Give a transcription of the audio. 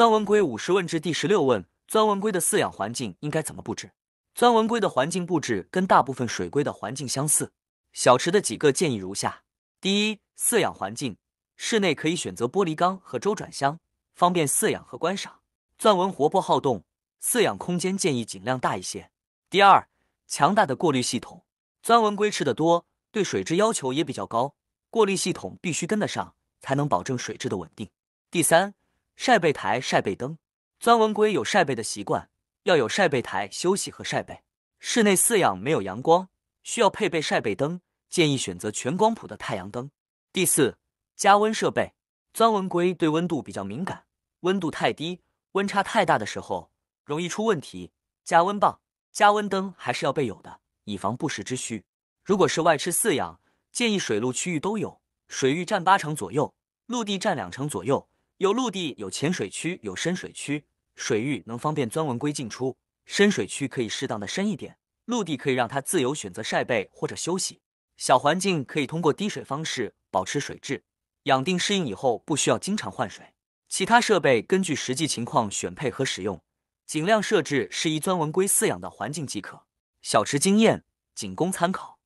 钻纹龟五十问之第十六问：钻纹龟的饲养环境应该怎么布置？钻纹龟的环境布置跟大部分水龟的环境相似。小池的几个建议如下：第一，饲养环境室内可以选择玻璃缸和周转箱，方便饲养和观赏。钻纹活泼好动，饲养空间建议尽量大一些。第二，强大的过滤系统。钻纹龟吃的多，对水质要求也比较高，过滤系统必须跟得上，才能保证水质的稳定。第三。晒背台、晒背灯，钻纹龟有晒背的习惯，要有晒背台休息和晒背。室内饲养没有阳光，需要配备晒背灯，建议选择全光谱的太阳灯。第四，加温设备，钻纹龟对温度比较敏感，温度太低、温差太大的时候容易出问题，加温棒、加温灯还是要备有的，以防不时之需。如果是外吃饲养，建议水陆区域都有，水域占八成左右，陆地占两成左右。有陆地，有浅水区，有深水区，水域能方便钻纹龟进出。深水区可以适当的深一点，陆地可以让它自由选择晒背或者休息。小环境可以通过滴水方式保持水质，养定适应以后不需要经常换水。其他设备根据实际情况选配和使用，尽量设置适宜钻纹龟饲养的环境即可。小池经验仅供参考。